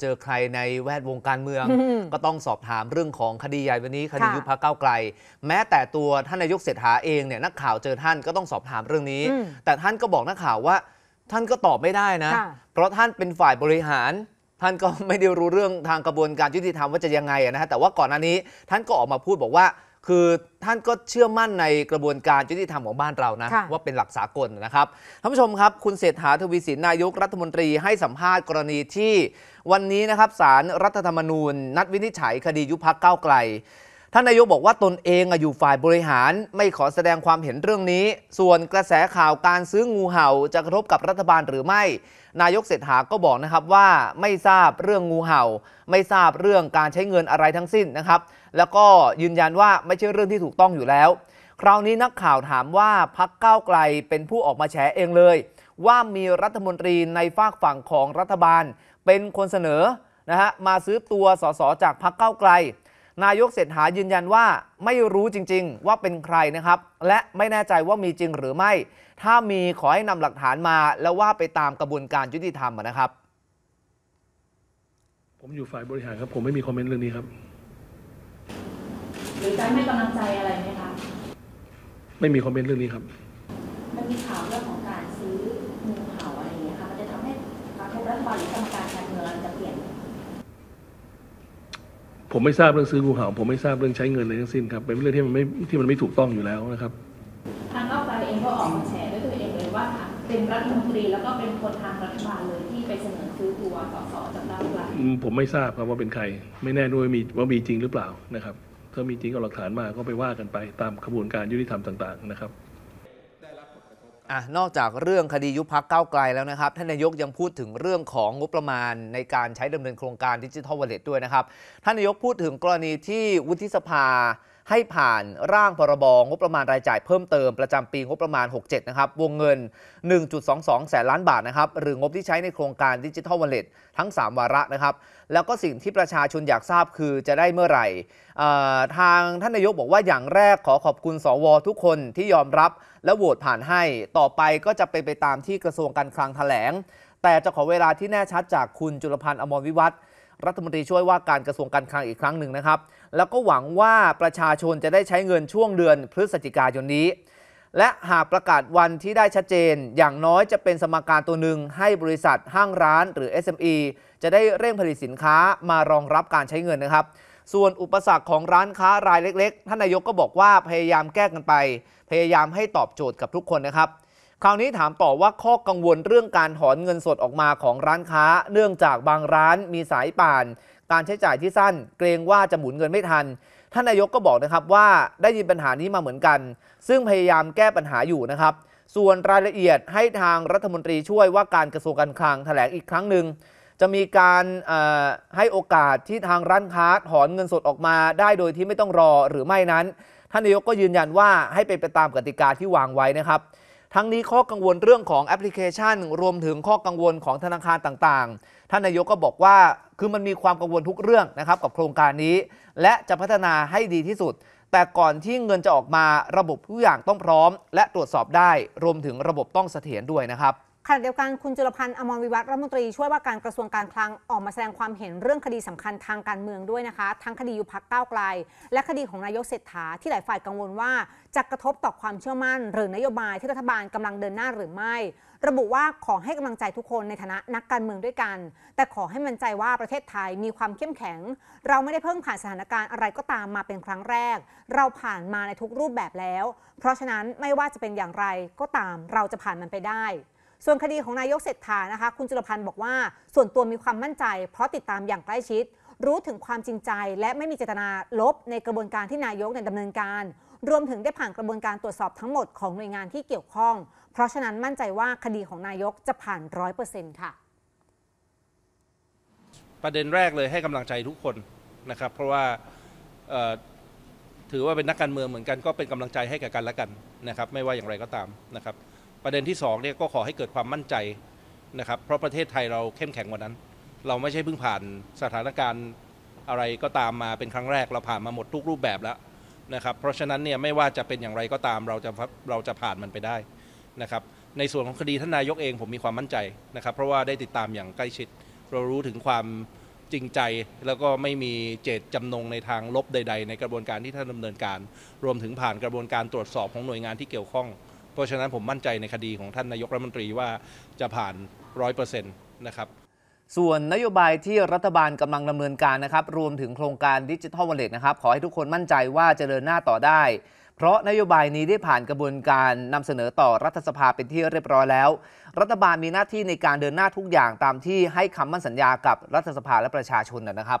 เจอใครในแวดวงการเมืองก็ต้องสอบถามเรื่องของคดีใหญ่วันนี้ คดียุบพรรคก้าวไกล แม้แต่ตัวท่านนายกเศรษฐาเองเนี่ยนักข่าวเจอท่านก็ต้องสอบถามเรื่องนี้ แต่ท่านก็บอกนักข่าวว่า ท่านก็ตอบไม่ได้นะ เพราะท่านเป็นฝ่ายบริหาร ท่านก็ไม่ได้รู้เรื่องทางกระบวนการยุติธรรมว่าจะยังไงนะฮะแต่ว่าก่อนหน้านี้ท่านก็ออกมาพูดบอกว่าคือท่านก็เชื่อมั่นในกระบวนการยุติธรรมของบ้านเรานะะว่าเป็นหลักสากลนะครับท่านผู้ชมครับ คุณเศรษฐาทวีสินนายกรัฐมนตรี ให้สัมภาษณ์กรณีที่วันนี้นะครับศาลรัฐธรรมนูญ นัดวินิจฉัยคดียุบพักเก้าวไกลท่านนายกบอกว่าตนเองอยู่ฝ่ายบริหาร ไม่ขอแสดงความเห็นเรื่องนี้ ส่วนกระแสข่าวการซื้องูเห่าจะกระทบกับรัฐบาลหรือไม่ นายกเศรษฐาก็บอกนะครับว่าไม่ทราบเรื่องงูเห่า ไม่ทราบเรื่องการใช้เงินอะไรทั้งสิ้นนะครับ แล้วก็ยืนยันว่าไม่ใช่เรื่องที่ถูกต้องอยู่แล้ว คราวนี้นักข่าวถามว่าพักก้าวไกลเป็นผู้ออกมาแฉเองเลย ว่ามีรัฐมนตรีในฝากฝั่งของรัฐบาลเป็นคนเสนอนะฮะมาซื้อตัวสสจากพักเก้าไกลนายกเศรษฐายืนยันว่าไม่รู้จริงๆ ว่าเป็นใครนะครับ และไม่แน่ใจว่ามีจริงหรือไม่ ถ้ามีขอให้นำหลักฐานมาแล้วว่าไปตามกระบวนการยุติธรรมนะครับ ผมอยู่ฝ่ายบริหารครับผมไม่มีคอมเมนต์เรื่องนี้ครับหรือการให้กำลังใจอะไรไหมคะไม่มีคอมเมนต์เรื่องนี้ครับมันมีข่าวเรื่องของการซื้อมูเข่าอะไรอย่างเงี้ยค่ะมันจะทำให้กรรัฐบาลหรือกรรมการการเมืองจะเปลี่ยนผมไม่ทราบเรื่องซื้อกูเห่าผมไม่ทราบเรื่องใช้เงินเลยทั้งสิ้นครับเป็นเรื่องที่มันไม่ที่มันไม่ถูกต้องอยู่แล้วนะครับ ทางก้าวไกลเองก็ออกมาแฉด้วยตัวเองเลยว่าเป็นรัฐมนตรีแล้วก็เป็นคนทางรัฐบาลเลยที่ไปเสนอซื้อตัวสสจากก้าวไกลผมไม่ทราบครับว่าเป็นใคร ไม่แน่ด้วยมีว่ามีจริงหรือเปล่านะครับถ้ามีจริงเอาหลักฐานมาก็ไปว่ากันไปตามกระบวนการยุติธรรมต่างๆนะครับอ่ะนอกจากเรื่องคดียุบพักเก้าไกลแล้วนะครับ ท่านนายกยังพูดถึงเรื่องของงบประมาณ ในการใช้ดำเนินโครงการดิจิทัลวอลเล็ตด้วยนะครับ ท่านนายกพูดถึงกรณีที่วุฒิสภาให้ผ่านร่างพรบงบประมาณรายจ่ายเพิ่มเติมประจำปีงบประมาณ 67 นะครับ วงเงิน 1.22 แสนล้านบาทนะครับ หรืองบที่ใช้ในโครงการดิจิทัลวอลเล็ตทั้ง 3 วาระนะครับ แล้วก็สิ่งที่ประชาชนอยากทราบคือจะได้เมื่อไหร่ ทางท่านนายกบอกว่าอย่างแรกขอขอบคุณสว ทุกคนที่ยอมรับ และโหวตผ่านให้ ต่อไปก็จะเป็นไปตามที่กระทรวงการคลังแถลง แต่จะขอเวลาที่แน่ชัดจากคุณจุลพันธ์อมรวิวัฒน์รัฐมนตรีช่วยว่าการกระทรวงการคลังอีกครั้งหนึ่งนะครับ แล้วก็หวังว่าประชาชนจะได้ใช้เงินช่วงเดือนพฤศจิกายนนี้ และหากประกาศวันที่ได้ชัดเจน อย่างน้อยจะเป็นสมการตัวหนึ่งให้บริษัทห้างร้านหรือ SME จะได้เร่งผลิตสินค้ามารองรับการใช้เงินนะครับ ส่วนอุปสรรคของร้านค้ารายเล็ก ๆ ท่านนายกก็บอกว่าพยายามแก้กันไป พยายามให้ตอบโจทย์กับทุกคนนะครับคราวนี้ถามต่อว่าข้อกังวลเรื่องการถอนเงินสดออกมาของร้านค้าเนื่องจากบางร้านมีสายป่าน การใช้จ่ายที่สั้นเกรงว่าจะหมุนเงินไม่ทัน ท่านนายกก็บอกนะครับว่าได้ยินปัญหานี้มาเหมือนกัน ซึ่งพยายามแก้ปัญหาอยู่นะครับ ส่วนรายละเอียดให้ทางรัฐมนตรีช่วยว่าการกระทรวงการคลังแถลงอีกครั้งหนึ่งจะมีการให้โอกาสที่ทางร้านค้าถอนเงินสดออกมาได้โดยที่ไม่ต้องรอหรือไม่นั้นท่านนายกก็ยืนยันว่าให้เป็นไปตามกติกาที่วางไว้นะครับทั้งนี้ข้อกังวลเรื่องของแอปพลิเคชันรวมถึงข้อกังวลของธนาคารต่างๆ ท่านนายกก็บอกว่าคือมันมีความกังวลทุกเรื่องนะครับ กับโครงการนี้ และจะพัฒนาให้ดีที่สุด แต่ก่อนที่เงินจะออกมาระบบทุกอย่างต้องพร้อมและตรวจสอบได้ รวมถึงระบบต้องเสถียรด้วยนะครับขณะเดียวกันคุณจุลพันธ์อมรวิวัฒรัฐมนตรีช่วยว่าการกระทรวงการคลังออกมาแสดงความเห็นเรื่องคดีสำคัญทางการเมืองด้วยนะคะ ทั้งคดียุพักก้าวไกล และคดีของนายกเศรษฐาที่หลายฝ่ายกังวลว่า จะกระทบต่อความเชื่อมั่น หรือนโยบาย ที่รัฐบาลกำลังเดินหน้าหรือไม่ ระบุว่าขอให้กำลังใจทุกคนในฐานะนักการเมืองด้วยกัน แต่ขอให้มั่นใจว่าประเทศไทยมีความเข้มแข็ง เราไม่ได้เพิ่งผ่านสถานการณ์อะไรก็ตามมาเป็นครั้งแรก เราผ่านมาในทุกรูปแบบแล้ว เพราะฉะนั้นไม่ว่าจะเป็นอย่างไรก็ตามเราจะผ่านมันไปได้ส่วนคดีของนายกเศรษฐานะคะคุณจุลพันธ์บอกว่าส่วนตัวมีความมั่นใจ เพราะติดตามอย่างใกล้ชิด รู้ถึงความจริงใจ และไม่มีเจตนาลบในกระบวนการที่นายกดำเนินการ รวมถึงได้ผ่านกระบวนการตรวจสอบทั้งหมดของหน่วยงานที่เกี่ยวข้อง เพราะฉะนั้นมั่นใจว่าคดีของนายกจะผ่านร้อยเปอร์เซ็นต์ค่ะประเด็นแรกเลยให้กำลังใจทุกคนนะครับเพราะว่าถือว่าเป็นนักการเมืองเหมือนกัน ก็เป็นกำลังใจให้แก่กันและกันนะครับไม่ว่าอย่างไรก็ตามนะครับประเด็นที่2เนี่ยก็ขอให้เกิดความมั่นใจนะครับ เพราะประเทศไทยเราเข้มแข็งกว่านั้น เราไม่ใช่เพิ่งผ่านสถานการณ์อะไรก็ตามมาเป็นครั้งแรก เราผ่านมาหมดทุกรูปแบบแล้วนะครับ เพราะฉะนั้นเนี่ยไม่ว่าจะเป็นอย่างไรก็ตามเราจะเราจะผ่านมันไปได้นะครับ ในส่วนของคดีท่านนายกเองผมมีความมั่นใจนะครับ เพราะว่าได้ติดตามอย่างใกล้ชิด เรารู้ถึงความจริงใจแล้วก็ไม่มีเจตจำนงในทางลบใดๆ ในกระบวนการที่ท่านดำเนินการ รวมถึงผ่านกระบวนการตรวจสอบของหน่วยงานที่เกี่ยวข้องราะฉะนั้นผมมั่นใจในคดีของท่านนายกรัฐมนตรีว่าจะผ่านร้อยเปอร์เซ็นต์นะครับ ส่วนนโยบายที่รัฐบาลกำลังดำเนินการนะครับ รวมถึงโครงการดิจิทัลวอลเล็ตนะครับขอให้ทุกคนมั่นใจว่าจะเดินหน้าต่อได้ เพราะนโยบายนี้ได้ผ่านกระบวนการนำเสนอต่อรัฐสภาเป็นที่เรียบร้อยแล้ว รัฐบาลมีหน้าที่ในการเดินหน้าทุกอย่างตามที่ให้คำมั่นสัญญากับรัฐสภาและประชาชนนะครับ